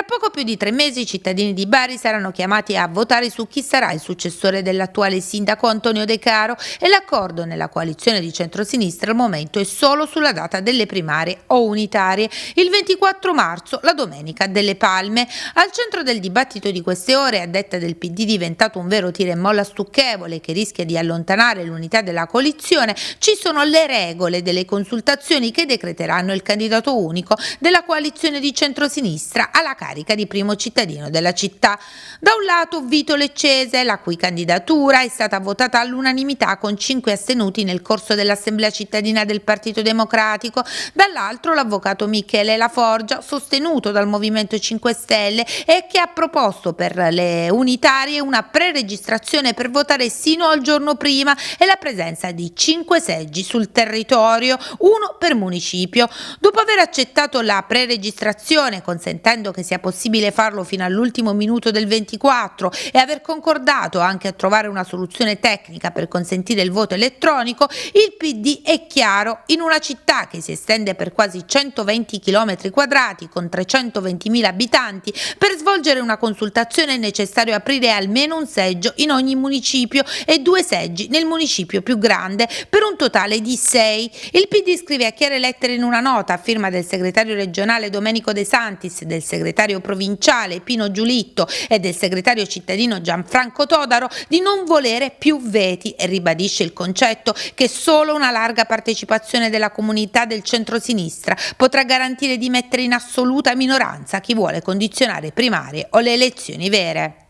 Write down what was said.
Tra poco più di tre mesi i cittadini di Bari saranno chiamati a votare su chi sarà il successore dell'attuale sindaco Antonio De Caro e l'accordo nella coalizione di centrosinistra al momento è solo sulla data delle primarie o unitarie, il 24 marzo, la domenica delle Palme. Al centro del dibattito di queste ore, a detta del PD diventato un vero tira e molla stucchevole che rischia di allontanare l'unità della coalizione, ci sono le regole delle consultazioni che decreteranno il candidato unico della coalizione di centrosinistra alla Camera carica di primo cittadino della città. Da un lato Vito Leccese, la cui candidatura è stata votata all'unanimità con cinque astenuti nel corso dell'Assemblea cittadina del Partito Democratico, dall'altro l'avvocato Michele Laforgia, sostenuto dal Movimento 5 Stelle e che ha proposto per le unitarie una preregistrazione per votare sino al giorno prima e la presenza di cinque seggi sul territorio, uno per municipio. Dopo aver accettato la preregistrazione, consentendo che sia sia possibile farlo fino all'ultimo minuto del 24 e aver concordato anche a trovare una soluzione tecnica per consentire il voto elettronico, il PD è chiaro in una città che si estende per quasi 120 km quadrati con 320.000 abitanti, per svolgere una consultazione è necessario aprire almeno un seggio in ogni municipio e due seggi nel municipio più grande, per un totale di 6. Il PD scrive a chiare lettere in una nota a firma del segretario regionale Domenico De Santis, del segretario segretario provinciale Pino Giulitto e del segretario cittadino Gianfranco Todaro di non volere più veti e ribadisce il concetto che solo una larga partecipazione della comunità del centrosinistra potrà garantire di mettere in assoluta minoranza chi vuole condizionare primarie o le elezioni vere.